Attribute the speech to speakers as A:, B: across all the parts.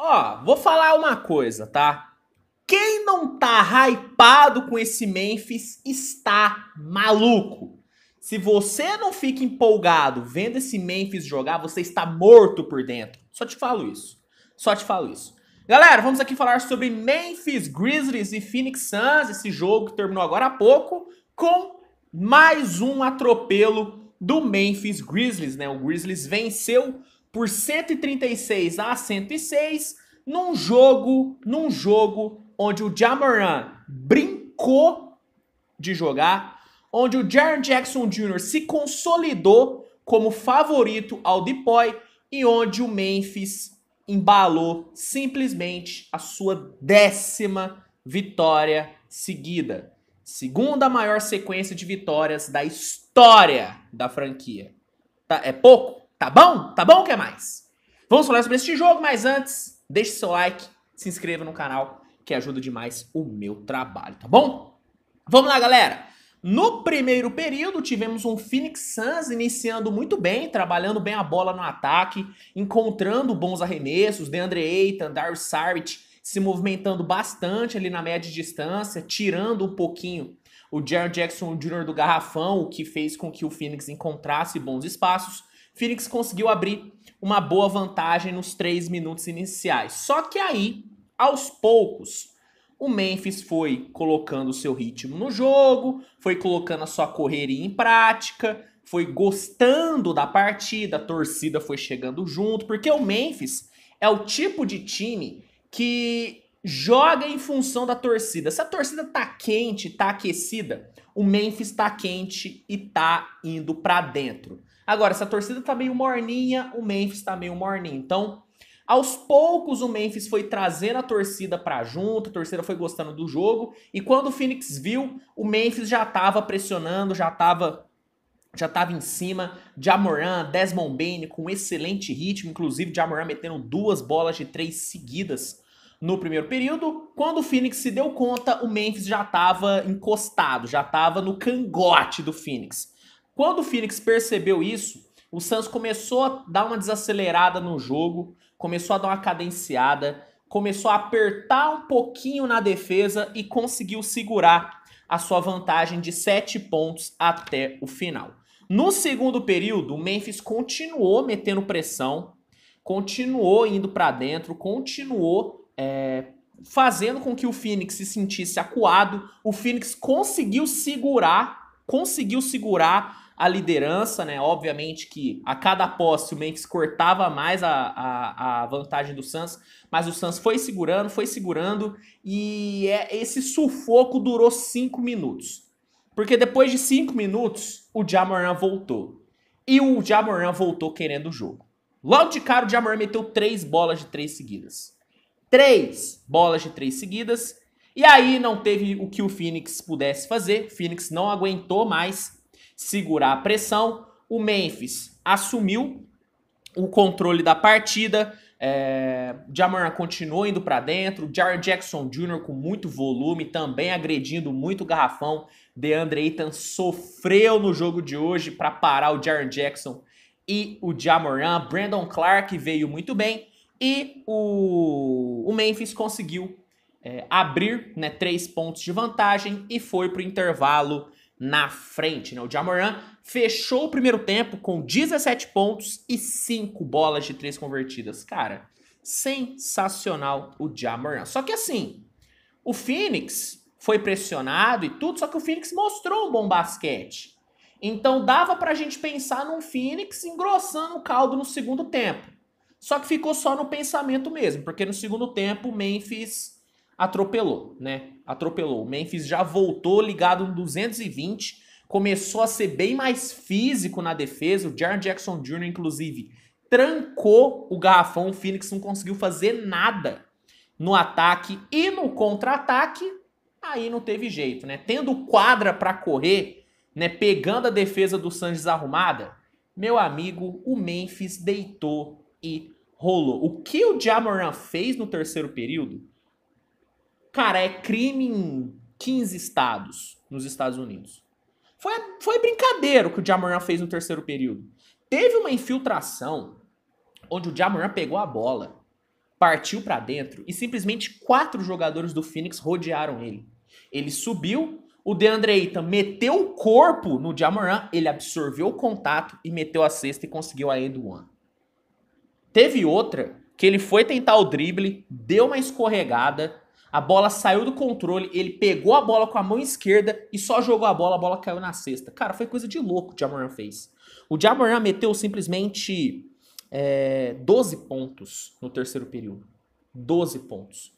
A: Ó, vou falar uma coisa, tá? Quem não tá hypado com esse Memphis está maluco. Se você não fica empolgado vendo esse Memphis jogar, você está morto por dentro. Só te falo isso. Só te falo isso. Galera, vamos aqui falar sobre Memphis Grizzlies e Phoenix Suns, esse jogo que terminou agora há pouco, com mais um atropelo do Memphis Grizzlies, né? O Grizzlies venceu por 136 a 106 num jogo, num jogo onde o Jamoran brincou de jogar, onde o Jaron Jackson Jr. se consolidou como favorito ao Depoy e onde o Memphis embalou simplesmente a sua décima vitória seguida. Segunda maior sequência de vitórias da história da franquia. Tá, é pouco? Tá bom? Tá bom? O que mais? Vamos falar sobre este jogo, mas antes, deixe seu like, se inscreva no canal, que ajuda demais o meu trabalho, tá bom? Vamos lá, galera! No primeiro período, tivemos um Phoenix Suns iniciando muito bem, trabalhando bem a bola no ataque, encontrando bons arremessos, DeAndre Ayton, Darius Saric se movimentando bastante ali na média de distância, tirando um pouquinho o Jared Jackson Jr. do garrafão, o que fez com que o Phoenix encontrasse bons espaços. Phoenix conseguiu abrir uma boa vantagem nos três minutos iniciais. Só que aí, aos poucos, o Memphis foi colocando o seu ritmo no jogo, foi colocando a sua correria em prática, foi gostando da partida, a torcida foi chegando junto, porque o Memphis é o tipo de time que joga em função da torcida. Se a torcida tá quente, tá aquecida, o Memphis tá quente e tá indo para dentro. Agora, se a torcida tá meio morninha, o Memphis tá meio morninho. Então, aos poucos o Memphis foi trazendo a torcida para junto, a torcida foi gostando do jogo, e quando o Phoenix viu, o Memphis já tava pressionando, já tava já tava em cima, Jamoran, Desmond Bane com excelente ritmo, inclusive Jamoran metendo duas bolas de três seguidas no primeiro período. Quando o Phoenix se deu conta, o Memphis já estava encostado, já estava no cangote do Phoenix. Quando o Phoenix percebeu isso, o Suns começou a dar uma desacelerada no jogo, começou a dar uma cadenciada, começou a apertar um pouquinho na defesa e conseguiu segurar a sua vantagem de 7 pontos até o final. No segundo período, o Memphis continuou metendo pressão, continuou indo para dentro, continuou é, fazendo com que o Phoenix se sentisse acuado. O Phoenix conseguiu segurar, conseguiu segurar a liderança, né? Obviamente que a cada posse o Memphis cortava mais a, a, a vantagem do Suns, mas o Suns foi segurando, foi segurando e é, esse sufoco durou cinco minutos. Porque depois de cinco minutos, o Jamoran voltou. E o Jamoran voltou querendo o jogo. Logo de cara, o Jamoran meteu três bolas de três seguidas. Três bolas de três seguidas. E aí não teve o que o Phoenix pudesse fazer. O Phoenix não aguentou mais segurar a pressão. O Memphis assumiu o controle da partida. É, Jamoran continuou indo para dentro. Jar Jackson Jr. com muito volume, também agredindo muito o garrafão. DeAndre Ayton sofreu no jogo de hoje para parar o Jar Jackson e o Jamoran. Brandon Clark veio muito bem. E o, o Memphis conseguiu é, abrir né, três pontos de vantagem e foi para o intervalo na frente. Né? O Jamoran fechou o primeiro tempo com 17 pontos e 5 bolas de 3 convertidas. Cara, sensacional o Jamoran. Só que assim, o Phoenix foi pressionado e tudo, só que o Phoenix mostrou um bom basquete. Então dava pra gente pensar num Phoenix engrossando o caldo no segundo tempo. Só que ficou só no pensamento mesmo, porque no segundo tempo o Memphis atropelou, né? Atropelou. O Memphis já voltou ligado no 220, começou a ser bem mais físico na defesa. O Jaron Jackson Jr., inclusive, trancou o garrafão. O Phoenix não conseguiu fazer nada no ataque e no contra-ataque. Aí não teve jeito, né? Tendo quadra para correr, né? Pegando a defesa do Suns arrumada, meu amigo, o Memphis deitou e rolou. O que o Jamoran fez no terceiro período?
B: Cara, é crime
A: em 15 estados nos Estados Unidos. Foi, foi brincadeira o que o Jamoran fez no terceiro período. Teve uma infiltração onde o Jamoran pegou a bola, partiu para dentro e simplesmente quatro jogadores do Phoenix rodearam ele. Ele subiu, o DeAndre Ayton meteu o corpo no Jamoran, ele absorveu o contato e meteu a cesta e conseguiu a end one. Teve outra que ele foi tentar o drible, deu uma escorregada, a bola saiu do controle, ele pegou a bola com a mão esquerda e só jogou a bola, a bola caiu na cesta. Cara, foi coisa de louco que o Jamoran fez. O Jamoran meteu simplesmente é, 12 pontos no terceiro período. 12 pontos.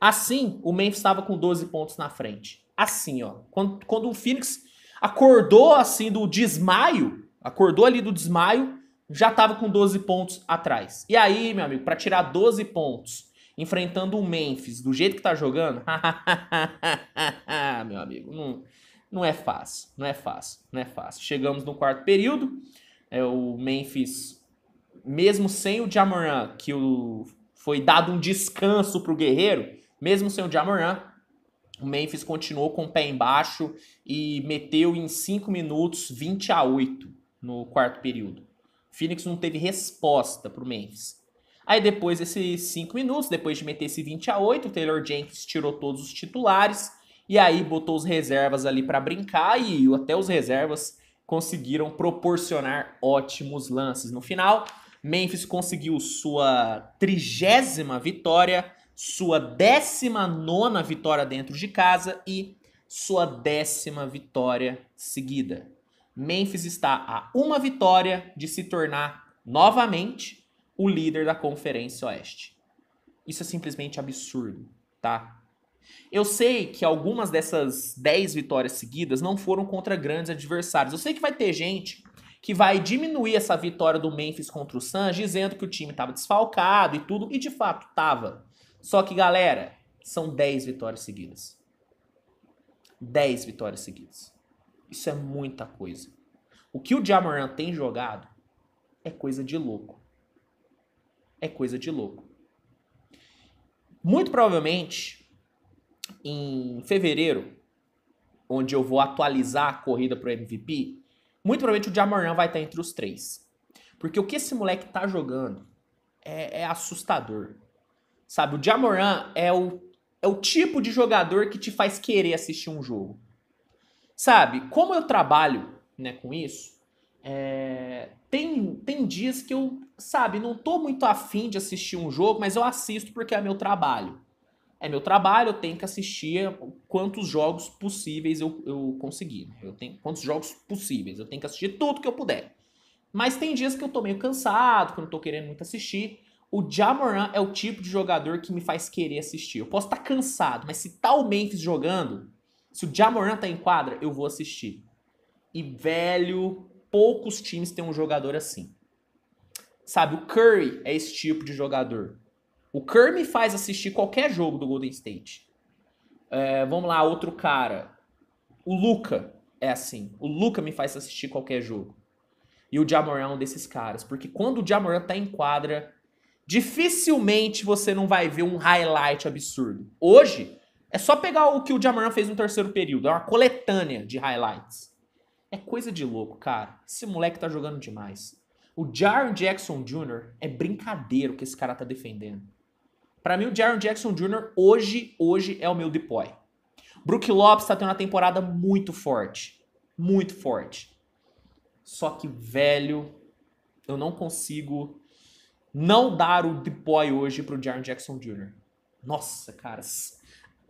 A: Assim, o Memphis estava com 12 pontos na frente. Assim, ó. Quando, quando o Phoenix acordou assim do desmaio, acordou ali do desmaio, já estava com 12 pontos atrás. E aí, meu amigo, para tirar 12 pontos enfrentando o Memphis do jeito que tá jogando, meu amigo, não, não é fácil, não é fácil, não é fácil. Chegamos no quarto período, é, o Memphis, mesmo sem o Jamoran, que o, foi dado um descanso pro Guerreiro, mesmo sem o Jamoran, o Memphis continuou com o pé embaixo e meteu em 5 minutos 20 a 8 no quarto período. O Phoenix não teve resposta para o Memphis. Aí depois desses 5 minutos, depois de meter esse 20 a 8, o Taylor Jenkins tirou todos os titulares e aí botou os reservas ali para brincar e até os reservas conseguiram proporcionar ótimos lances. No final, Memphis conseguiu sua trigésima vitória, sua décima nona vitória dentro de casa e sua décima vitória seguida. Memphis está a uma vitória de se tornar novamente o líder da Conferência Oeste. Isso é simplesmente absurdo, tá? Eu sei que algumas dessas 10 vitórias seguidas não foram contra grandes adversários. Eu sei que vai ter gente que vai diminuir essa vitória do Memphis contra o Suns, dizendo que o time estava desfalcado e tudo, e de fato estava. Só que, galera, são 10 vitórias seguidas. 10 vitórias seguidas. Isso é muita coisa. O que o Jamoran tem jogado é coisa de louco é coisa de louco. Muito provavelmente, em fevereiro, onde eu vou atualizar a corrida para o MVP, muito provavelmente o Jamoran vai estar entre os três. Porque o que esse moleque tá jogando é, é assustador. Sabe, o Jamoran é o, é o tipo de jogador que te faz querer assistir um jogo. Sabe, como eu trabalho né, com isso, é, tem, tem dias que eu, sabe, não tô muito afim de assistir um jogo, mas eu assisto porque é meu trabalho. É meu trabalho, eu tenho que assistir é, quantos jogos possíveis eu, eu conseguir. Eu tenho quantos jogos possíveis, eu tenho que assistir tudo que eu puder. Mas tem dias que eu tô meio cansado, que eu não tô querendo muito assistir. O Jamoran é o tipo de jogador que me faz querer assistir. Eu posso estar tá cansado, mas se tá o Memphis jogando, se o Jamoran tá em quadra, eu vou assistir. E velho, Poucos times têm um jogador assim. Sabe, o Curry é esse tipo de jogador. O Curry me faz assistir qualquer jogo do Golden State. É, vamos lá, outro cara. O Luca é assim. O Luca me faz assistir qualquer jogo. E o Jamoran é um desses caras. Porque quando o Jamoran tá em quadra, dificilmente você não vai ver um highlight absurdo. Hoje, é só pegar o que o Jamoran fez no terceiro período. É uma coletânea de highlights. É coisa de louco, cara. Esse moleque tá jogando demais. O Jaron Jackson Jr. é brincadeira o que esse cara tá defendendo. Para mim, o Jaron Jackson Jr. hoje, hoje é o meu depoy. Brook Lopes tá tendo uma temporada muito forte. Muito forte. Só que, velho, eu não consigo não dar o depoy hoje pro Jaron Jackson Jr. Nossa, cara.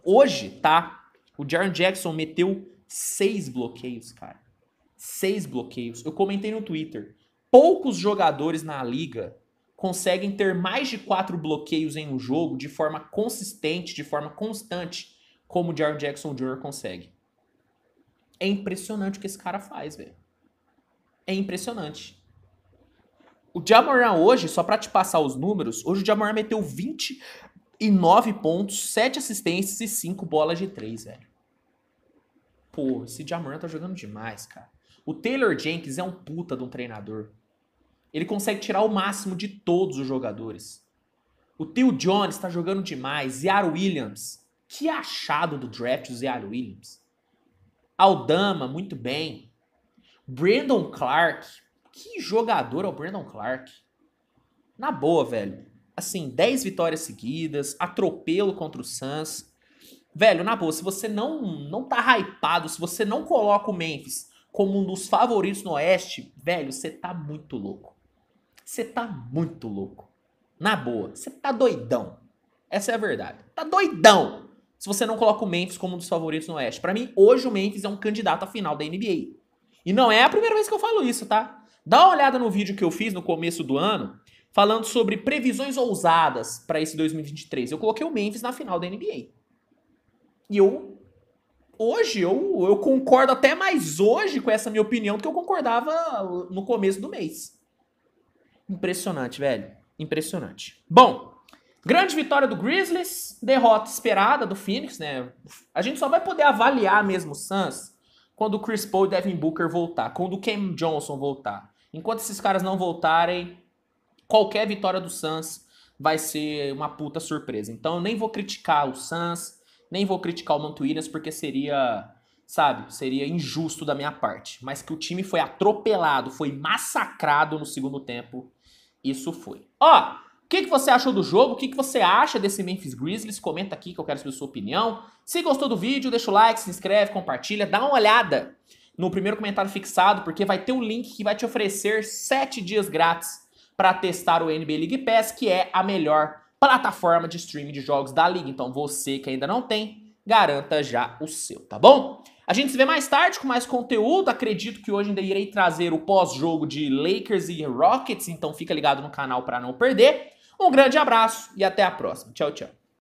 A: Hoje, tá? O Jaron Jackson meteu seis bloqueios, cara seis bloqueios. Eu comentei no Twitter. Poucos jogadores na liga conseguem ter mais de quatro bloqueios em um jogo de forma consistente, de forma constante, como o Jaron Jackson Jr. consegue. É impressionante o que esse cara faz, velho. É impressionante. O Jamoran hoje, só para te passar os números, hoje o Jamoran meteu 29 pontos, 7 assistências e 5 bolas de 3, velho. Pô, esse Jamoran tá jogando demais, cara. O Taylor Jenkins é um puta de um treinador. Ele consegue tirar o máximo de todos os jogadores. O Theo Jones está jogando demais. Ziar Williams. Que achado do draft o Ziar Williams. Aldama, muito bem. Brandon Clark. Que jogador é o Brandon Clark. Na boa, velho. Assim, 10 vitórias seguidas, atropelo contra o Suns. Velho, na boa, se você não não tá hypado, se você não coloca o Memphis como um dos favoritos no Oeste, velho, você tá muito louco. Você tá muito louco. Na boa, você tá doidão. Essa é a verdade. Tá doidão se você não coloca o Memphis como um dos favoritos no Oeste. Para mim, hoje o Memphis é um candidato à final da NBA. E não é a primeira vez que eu falo isso, tá? Dá uma olhada no vídeo que eu fiz no começo do ano, falando sobre previsões ousadas para esse 2023. Eu coloquei o Memphis na final da NBA. E eu hoje eu, eu concordo até mais hoje com essa minha opinião do que eu concordava no começo do mês. Impressionante, velho. Impressionante. Bom, grande vitória do Grizzlies, derrota esperada do Phoenix, né? A gente só vai poder avaliar mesmo o Suns quando o Chris Paul e o Devin Booker voltar, quando o Cam Johnson voltar. Enquanto esses caras não voltarem, qualquer vitória do Suns vai ser uma puta surpresa. Então eu nem vou criticar o Suns, nem vou criticar o Mantuíras porque seria, sabe, seria injusto da minha parte. Mas que o time foi atropelado, foi massacrado no segundo tempo, isso foi. Ó, o que, que você achou do jogo? O que, que você acha desse Memphis Grizzlies? Comenta aqui que eu quero saber a sua opinião. Se gostou do vídeo, deixa o like, se inscreve, compartilha, dá uma olhada no primeiro comentário fixado, porque vai ter um link que vai te oferecer 7 dias grátis para testar o NBA League Pass, que é a melhor plataforma de streaming de jogos da liga. Então você que ainda não tem, garanta já o seu, tá bom? A gente se vê mais tarde com mais conteúdo. Acredito que hoje ainda irei trazer o pós-jogo de Lakers e Rockets, então fica ligado no canal para não perder. Um grande abraço e até a próxima. Tchau, tchau.